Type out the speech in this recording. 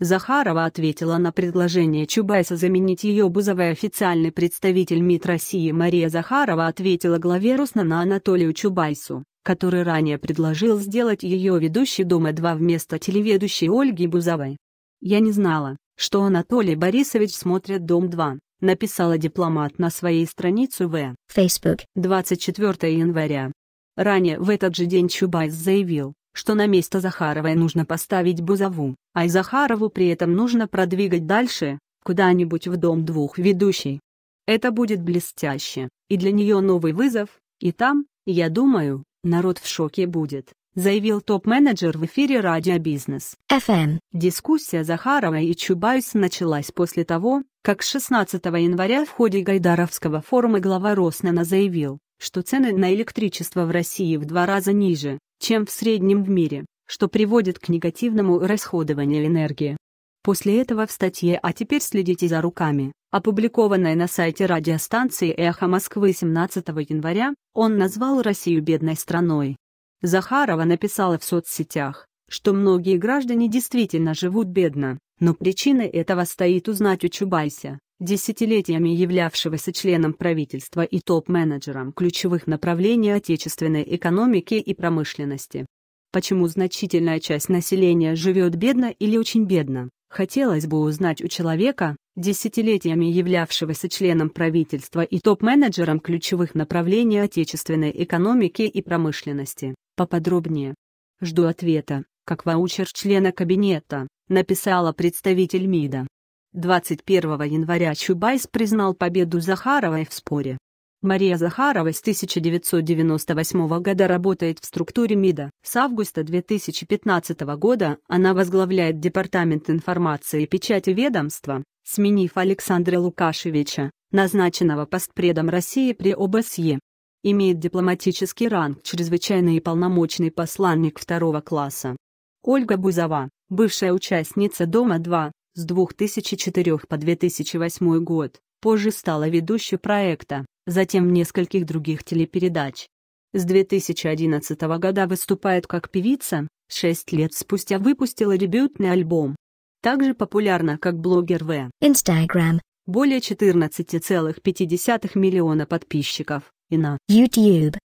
Захарова ответила на предложение Чубайса заменить ее Бузовой официальный представитель МИД России Мария Захарова ответила главе Роснана Анатолию Чубайсу, который ранее предложил сделать ее ведущей Дома-2 вместо телеведущей Ольги Бузовой. «Я не знала, что Анатолий Борисович смотрит Дом-2», написала дипломат на своей странице в Facebook 24 января. Ранее в этот же день Чубайс заявил, что на место Захаровой нужно поставить Бузову, а и Захарову при этом нужно продвигать дальше, куда-нибудь в дом двух ведущей. Это будет блестяще, и для нее новый вызов, и там, я думаю, народ в шоке будет заявил топ-менеджер в эфире радио «Бизнес FM. Эм. Дискуссия Захарова и Чубайс началась после того, как 16 января в ходе Гайдаровского форума глава Роснана заявил, что цены на электричество в России в два раза ниже, чем в среднем в мире, что приводит к негативному расходованию энергии. После этого в статье «А теперь следите за руками», опубликованной на сайте радиостанции «Эхо Москвы» 17 января, он назвал Россию бедной страной. Захарова написала в соцсетях, что многие граждане действительно живут бедно, но причиной этого стоит узнать у Чубайся десятилетиями являвшегося членом правительства и топ-менеджером ключевых направлений отечественной экономики и промышленности. Почему значительная часть населения живет бедно или очень бедно? Хотелось бы узнать у человека, десятилетиями являвшегося членом правительства и топ-менеджером ключевых направлений отечественной экономики и промышленности. Поподробнее. Жду ответа, как ваучер члена кабинета, написала представитель МИДа. 21 января Чубайс признал победу Захаровой в споре. Мария Захарова с 1998 года работает в структуре МИДа. С августа 2015 года она возглавляет Департамент информации и печати ведомства, сменив Александра Лукашевича, назначенного постпредом России при ОБСЕ. Имеет дипломатический ранг чрезвычайный и полномочный посланник второго класса. Ольга Бузова, бывшая участница Дома-2, с 2004 по 2008 год, позже стала ведущей проекта, затем в нескольких других телепередач. С 2011 года выступает как певица, шесть лет спустя выпустила дебютный альбом. Также популярна как блогер в Instagram, более 14,5 миллиона подписчиков, и на YouTube